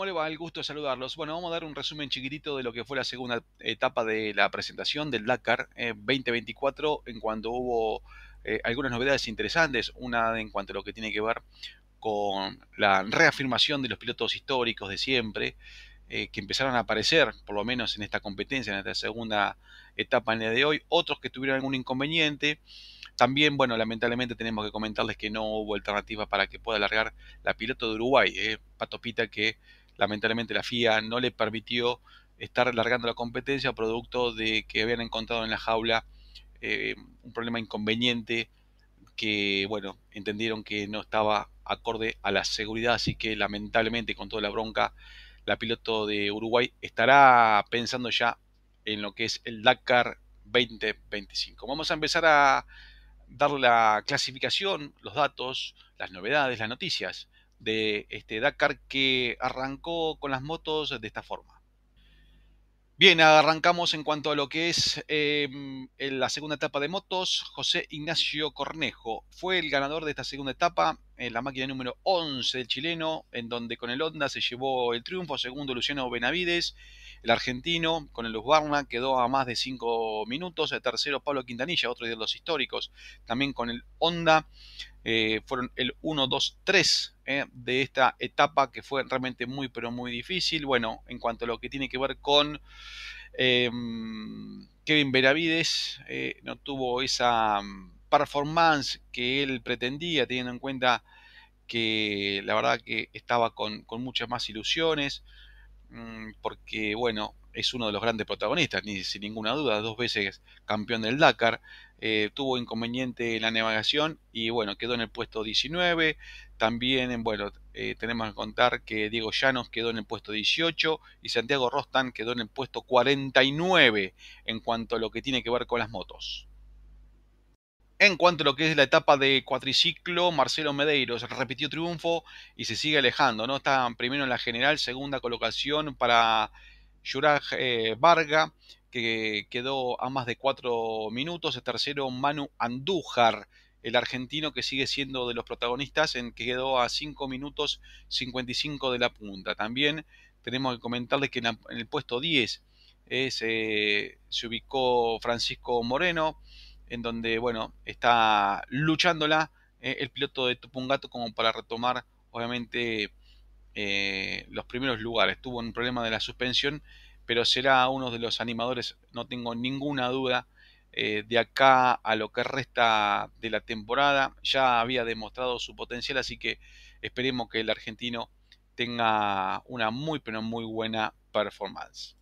¿cómo le va? El gusto de saludarlos. Bueno, vamos a dar un resumen chiquitito de lo que fue la segunda etapa de la presentación del Dakar 2024 eh, en cuanto hubo eh, algunas novedades interesantes, una en cuanto a lo que tiene que ver con la reafirmación de los pilotos históricos de siempre, eh, que empezaron a aparecer, por lo menos en esta competencia, en esta segunda etapa en el de hoy, otros que tuvieron algún inconveniente. También, bueno, lamentablemente tenemos que comentarles que no hubo alternativa para que pueda largar la piloto de Uruguay, eh, Pato Pita, que lamentablemente la FIA no le permitió estar alargando la competencia producto de que habían encontrado en la jaula eh, un problema inconveniente que, bueno, entendieron que no estaba acorde a la seguridad, así que lamentablemente con toda la bronca, la piloto de Uruguay estará pensando ya en lo que es el Dakar 2025. Vamos a empezar a dar la clasificación, los datos, las novedades, las noticias de este Dakar que arrancó con las motos de esta forma. Bien, arrancamos en cuanto a lo que es em, la segunda etapa de motos. José Ignacio Cornejo fue el ganador de esta segunda etapa en la máquina número 11 del chileno, en donde con el Honda se llevó el triunfo. Segundo, Luciano Benavides. El argentino con el Barna quedó a más de 5 minutos. El tercero, Pablo Quintanilla, otro de los históricos. También con el Honda eh, fueron el 1, 2, 3 eh, de esta etapa que fue realmente muy pero muy difícil. Bueno, en cuanto a lo que tiene que ver con em, Kevin Benavides, eh, no tuvo esa mm, performance que él pretendía, teniendo en cuenta que la verdad que estaba con, muchas más ilusiones, mm, porque bueno, es uno de los grandes protagonistas, ni sin ninguna duda, dos veces campeón del Dakar, eh, tuvo inconveniente en la navegación y bueno, quedó en el puesto 19. También, bueno, eh, tenemos que contar que Diego Llanos quedó en el puesto 18 y Santiago Rostan quedó en el puesto 49 en cuanto a lo que tiene que ver con las motos. En cuanto a lo que es la etapa de cuatriciclo, Marcelo Medeiros repitió triunfo y se sigue alejando, ¿no? Está primero en la general, segunda colocación para Juraj eh, Varga, que quedó a más de cuatro minutos. El tercero, Manu Andújar, el argentino que sigue siendo de los protagonistas, en que quedó a 5 minutos 55 de la punta. También tenemos que comentarles que en, el puesto 10 eh, se ubicó Francisco Moreno, en donde, bueno, está luchándola eh, el piloto de Tupungato como para retomar, obviamente, eh, los primeros lugares. Tuvo un problema de la suspensión pero será uno de los animadores, no tengo ninguna duda, eh, de acá a lo que resta de la temporada. Ya había demostrado su potencial, así que esperemos que el argentino tenga una muy, pero muy buena performance.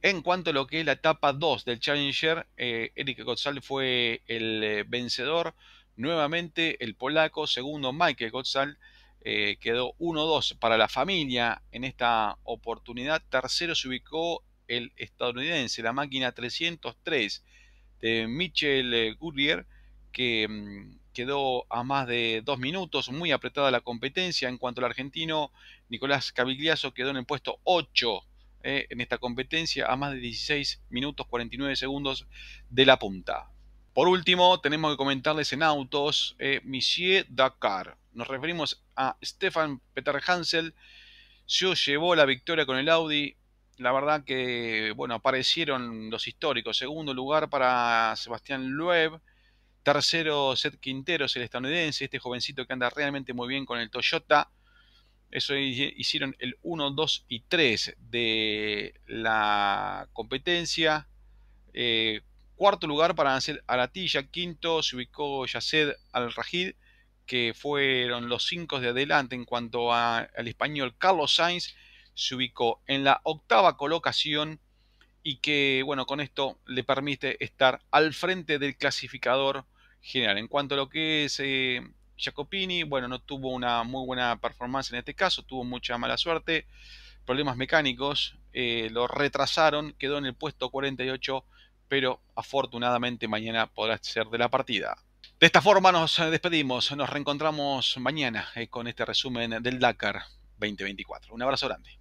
En cuanto a lo que es la etapa 2 del Challenger, eh, Eric fue el eh, vencedor. Nuevamente el polaco, segundo Michael Gotzal, eh, quedó 1-2 para la familia en esta oportunidad. Tercero se ubicó el estadounidense, la máquina 303 de Mitchell eh, Gurrier, que mm, quedó a más de dos minutos, muy apretada la competencia. En cuanto al argentino, Nicolás Cavigliazo quedó en el puesto 8 eh, en esta competencia, a más de 16 minutos 49 segundos de la punta. Por último, tenemos que comentarles en autos eh, Monsieur Dakar. Nos referimos a Stefan Peter Hansel. Se llevó la victoria con el Audi. La verdad que, bueno, aparecieron los históricos. Segundo lugar para Sebastián Loeb. Tercero, Seth Quinteros, el estadounidense. Este jovencito que anda realmente muy bien con el Toyota. Eso hicieron el 1, 2 y 3 de la competencia. Eh, Cuarto lugar para Ansel Aratilla. Quinto se ubicó Yaced Al-Rajid, que fueron los cinco de adelante. En cuanto al español, Carlos Sainz se ubicó en la octava colocación y que, bueno, con esto le permite estar al frente del clasificador general. En cuanto a lo que es Jacopini, eh, bueno, no tuvo una muy buena performance en este caso, tuvo mucha mala suerte, problemas mecánicos, eh, lo retrasaron, quedó en el puesto 48 pero afortunadamente mañana podrá ser de la partida. De esta forma nos despedimos, nos reencontramos mañana eh, con este resumen del Dakar 2024. Un abrazo grande.